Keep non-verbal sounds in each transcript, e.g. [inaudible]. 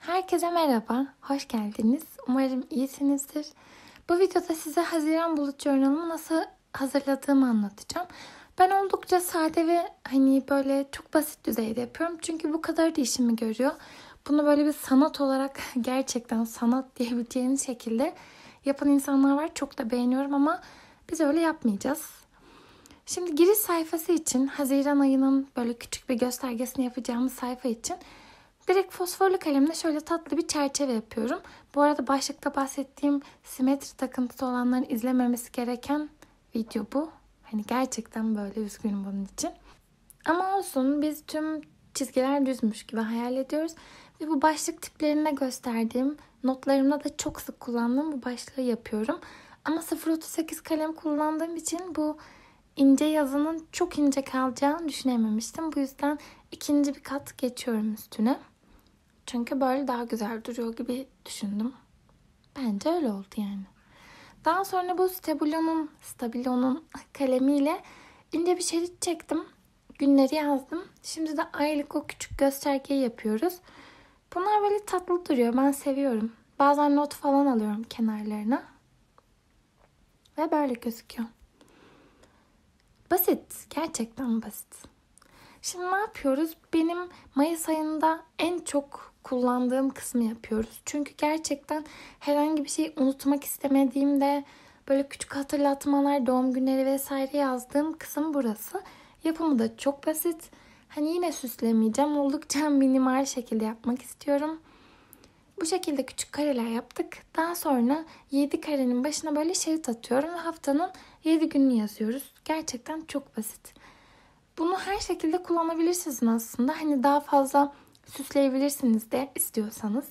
Herkese merhaba, hoş geldiniz. Umarım iyisinizdir. Bu videoda size Haziran Bulut Journal'ımı nasıl hazırladığımı anlatacağım. Ben oldukça sade ve hani böyle çok basit düzeyde yapıyorum. Çünkü bu kadar da işimi görüyor. Bunu böyle bir sanat olarak [laughs] gerçekten sanat diyebileceğiniz şekilde yapan insanlar var. Çok da beğeniyorum ama biz öyle yapmayacağız. Şimdi giriş sayfası için Haziran ayının böyle küçük bir göstergesini yapacağımız sayfa için Direkt fosforlu kalemle şöyle tatlı bir çerçeve yapıyorum. Bu arada başlıkta bahsettiğim simetri takıntısı olanların izlememesi gereken video bu. Hani gerçekten böyle üzgünüm bunun için. Ama olsun biz tüm çizgiler düzmüş gibi hayal ediyoruz. Ve bu başlık tiplerine gösterdiğim, notlarımda da çok sık kullandığım bu başlığı yapıyorum. Ama 0.38 kalem kullandığım için bu ince yazının çok ince kalacağını düşünememiştim. Bu yüzden ikinci bir kat geçiyorum üstüne. Çünkü böyle daha güzel duruyor gibi düşündüm. Bence öyle oldu yani. Daha sonra bu Stabilo'nun Stabilo'nun [laughs] kalemiyle ince bir şerit çektim. Günleri yazdım. Şimdi de aylık o küçük göstergeyi yapıyoruz. Bunlar böyle tatlı duruyor. Ben seviyorum. Bazen not falan alıyorum kenarlarına. Ve böyle gözüküyor. Basit. Gerçekten basit. Şimdi ne yapıyoruz? Benim Mayıs ayında en çok kullandığım kısmı yapıyoruz. Çünkü gerçekten herhangi bir şey unutmak istemediğimde böyle küçük hatırlatmalar, doğum günleri vesaire yazdığım kısım burası. Yapımı da çok basit. Hani yine süslemeyeceğim. Oldukça [laughs] minimal şekilde yapmak istiyorum. Bu şekilde küçük kareler yaptık. Daha sonra 7 karenin başına böyle şerit atıyorum ve haftanın 7 gününü yazıyoruz. Gerçekten çok basit. Bunu her şekilde kullanabilirsiniz aslında. Hani daha fazla süsleyebilirsiniz de istiyorsanız.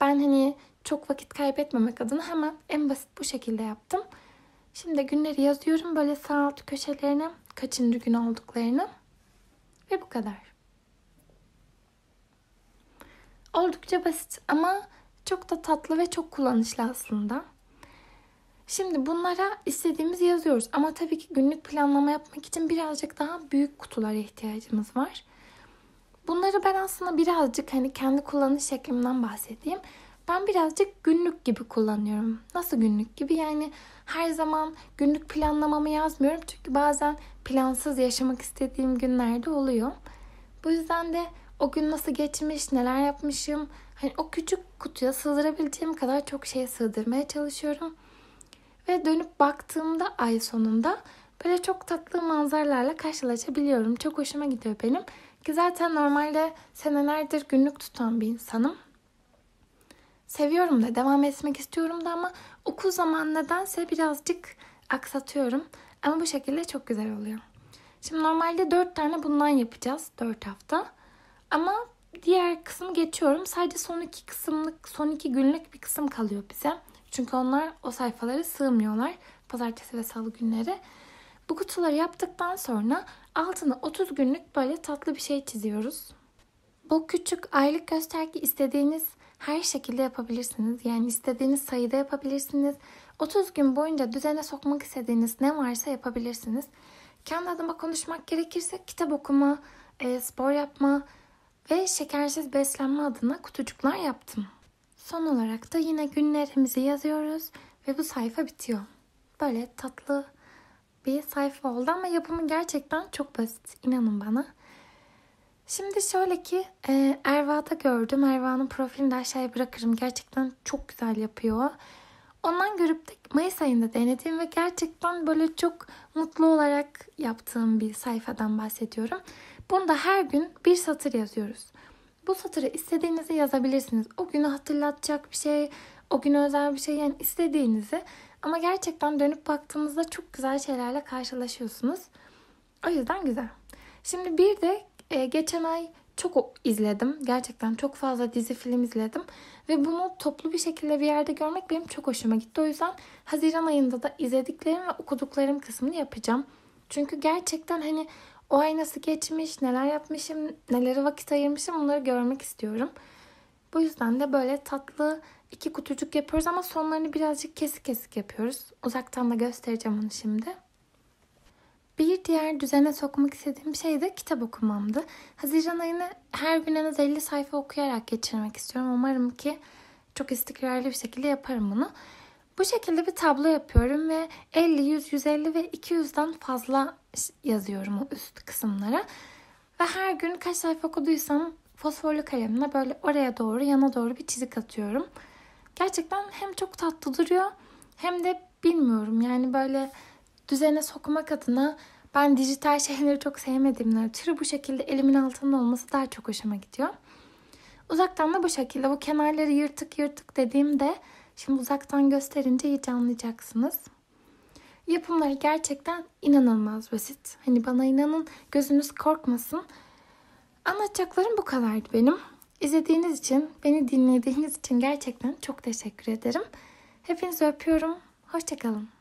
Ben hani çok vakit kaybetmemek adına hemen en basit bu şekilde yaptım. Şimdi günleri yazıyorum böyle sağ alt köşelerine kaçıncı gün olduklarını. Ve bu kadar. Oldukça basit ama çok da tatlı ve çok kullanışlı aslında. Şimdi bunlara istediğimizi yazıyoruz ama tabii ki günlük planlama yapmak için birazcık daha büyük kutulara ihtiyacımız var. Bunları ben aslında birazcık hani kendi kullanış şeklimden bahsedeyim. Ben birazcık günlük gibi kullanıyorum. Nasıl günlük gibi? Yani her zaman günlük planlamamı yazmıyorum. Çünkü bazen plansız yaşamak istediğim günlerde oluyor. Bu yüzden de o gün nasıl geçmiş, neler yapmışım. Hani o küçük kutuya sığdırabileceğim kadar çok şeye sığdırmaya çalışıyorum. Ve dönüp baktığımda ay sonunda böyle çok tatlı manzaralarla karşılaşabiliyorum. Çok hoşuma gidiyor benim. Ki zaten normalde senelerdir günlük tutan bir insanım. Seviyorum da devam etmek istiyorum da ama okul zaman nedense birazcık aksatıyorum. Ama bu şekilde çok güzel oluyor. Şimdi normalde 4 tane bundan yapacağız 4 hafta. Ama diğer kısmı geçiyorum. Sadece son iki kısımlık, son iki günlük bir kısım kalıyor bize. Çünkü onlar o sayfalara sığmıyorlar. Pazartesi ve salı günleri. Bu kutuları yaptıktan sonra altına 30 günlük böyle tatlı bir şey çiziyoruz. Bu küçük aylık gösterge istediğiniz her şekilde yapabilirsiniz. Yani istediğiniz sayıda yapabilirsiniz. 30 gün boyunca düzene sokmak istediğiniz ne varsa yapabilirsiniz. Kendi adıma konuşmak gerekirse kitap okuma, e, spor yapma ve şekersiz beslenme adına kutucuklar yaptım. Son olarak da yine günlerimizi yazıyoruz ve bu sayfa bitiyor. Böyle tatlı bir sayfa oldu ama yapımı gerçekten çok basit. inanın bana. Şimdi şöyle ki e, Erva'da gördüm. Erva'nın profilini de aşağıya bırakırım. Gerçekten çok güzel yapıyor. Ondan görüp de Mayıs ayında denediğim ve gerçekten böyle çok mutlu olarak yaptığım bir sayfadan bahsediyorum. Bunda her gün bir satır yazıyoruz. Bu satıra istediğinizi yazabilirsiniz. O günü hatırlatacak bir şey, o günü özel bir şey yani istediğinizi. Ama gerçekten dönüp baktığınızda çok güzel şeylerle karşılaşıyorsunuz. O yüzden güzel. Şimdi bir de e, geçen ay çok izledim. Gerçekten çok fazla dizi film izledim. Ve bunu toplu bir şekilde bir yerde görmek benim çok hoşuma gitti. O yüzden Haziran ayında da izlediklerim ve okuduklarım kısmını yapacağım. Çünkü gerçekten hani o ay nasıl geçmiş, neler yapmışım, nelere vakit ayırmışım bunları görmek istiyorum. Bu yüzden de böyle tatlı iki kutucuk yapıyoruz ama sonlarını birazcık kesik kesik yapıyoruz. Uzaktan da göstereceğim onu şimdi. Bir diğer düzene sokmak istediğim şey de kitap okumamdı. Haziran ayını her gün en az 50 sayfa okuyarak geçirmek istiyorum. Umarım ki çok istikrarlı bir şekilde yaparım bunu. Bu şekilde bir tablo yapıyorum ve 50, 100, 150 ve 200'den fazla yazıyorum o üst kısımlara. Ve her gün kaç sayfa okuduysam fosforlu kalemle böyle oraya doğru yana doğru bir çizik atıyorum. Gerçekten hem çok tatlı duruyor hem de bilmiyorum yani böyle düzene sokmak adına ben dijital şeyleri çok sevmediğimden ötürü bu şekilde elimin altında olması daha çok hoşuma gidiyor. Uzaktan da bu şekilde bu kenarları yırtık yırtık dediğimde Şimdi uzaktan gösterince iyice anlayacaksınız. Yapımları gerçekten inanılmaz basit. Hani bana inanın gözünüz korkmasın. Anlatacaklarım bu kadardı benim. İzlediğiniz için, beni dinlediğiniz için gerçekten çok teşekkür ederim. Hepinizi öpüyorum. Hoşçakalın.